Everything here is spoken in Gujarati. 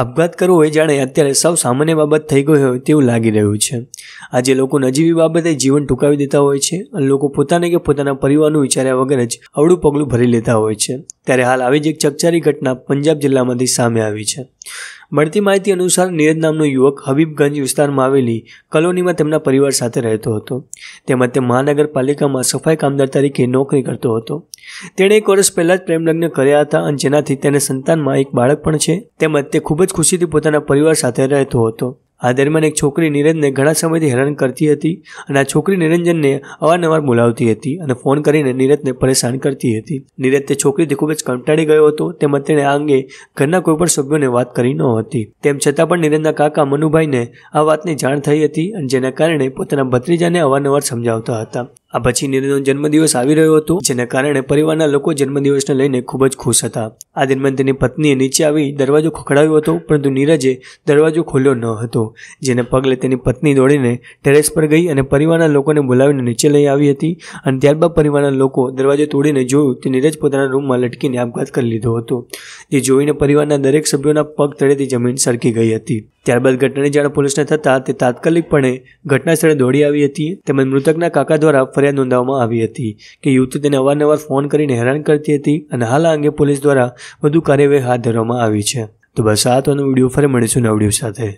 આપઘાત કરવો એ જાણે અત્યારે સૌ સામાન્ય બાબત થઈ ગઈ હોય તેવું લાગી રહ્યું છે આજે લોકો નજીવી બાબતે જીવન ટૂંકાવી દેતા હોય છે અને લોકો પોતાને કે પોતાના પરિવારનું વિચાર્યા વગર જ અવળું પગલું ભરી લેતા હોય છે ત્યારે હાલ આવી જ એક ચકચારી ઘટના પંજાબ જિલ્લામાંથી સામે આવી છે મળતી માહિતી અનુસાર નીરજ નામનો યુવક હબીબગંજ વિસ્તારમાં આવેલી કલોનીમાં તેમના પરિવાર સાથે રહેતો હતો તેમજ તે મહાનગરપાલિકામાં સફાઈ કામદાર તરીકે નોકરી કરતો હતો તેણે એક વર્ષ પહેલાં જ પ્રેમલગ્ન કર્યા હતા અને જેનાથી તેને સંતાનમાં એક બાળક પણ છે તેમજ તે ખૂબ જ ખુશીથી પોતાના પરિવાર સાથે રહેતો હતો આ દરમિયાન એક છોકરી નીરજને ઘણા સમયથી હેરાન કરતી હતી અને આ છોકરી નિરંજનને અવારનવાર બોલાવતી હતી અને ફોન કરીને નીરજને પરેશાન કરતી હતી નીરજ તે છોકરીથી ખૂબ જ કંટાળી ગયો હતો તેમજ તેણે આ અંગે ઘરના કોઈપણ સભ્યોને વાત કરી નહોતી તેમ છતાં પણ નીરજના કાકા મનુભાઈને આ વાતની જાણ થઈ હતી અને જેના કારણે પોતાના ભત્રીજાને અવારનવાર સમજાવતા હતા આ પછી નીરજનો જન્મદિવસ આવી રહ્યો હતો જેના કારણે પરિવારના લોકો જન્મદિવસને લઈને ખૂબ જ ખુશ હતા આ દરમિયાન તેની પત્નીએ નીચે આવી દરવાજો ખખડાવ્યો હતો પરંતુ નીરજે દરવાજો ખોલ્યો ન હતો જેને પગલે તેની પત્ની દોડીને ટેરેસ પર ગઈ અને પરિવારના લોકોને બોલાવીને નીચે લઈ આવી હતી અને ત્યારબાદ પરિવારના લોકો દરવાજો તોડીને જોયું તે નીરજ પોતાના રૂમમાં લટકીને આપઘાત કરી લીધો હતો જે જોઈને પરિવારના દરેક સભ્યોના પગ તળેથી જમીન સરકી ગઈ હતી ત્યારબાદ ઘટનાની જાણ પોલીસને થતાં તે તાત્કાલિકપણે ઘટનાસ્થળે દોડી આવી હતી તેમજ મૃતકના કાકા દ્વારા ફરિયાદ નોંધાવવામાં આવી હતી કે યુવતી તેને અવારનવાર ફોન કરીને હેરાન કરતી હતી અને હાલ આ અંગે પોલીસ દ્વારા વધુ કાર્યવાહી હાથ ધરવામાં આવી છે તો બસ આ તો વિડીયો ફરી મળીશું નવડીઓ સાથે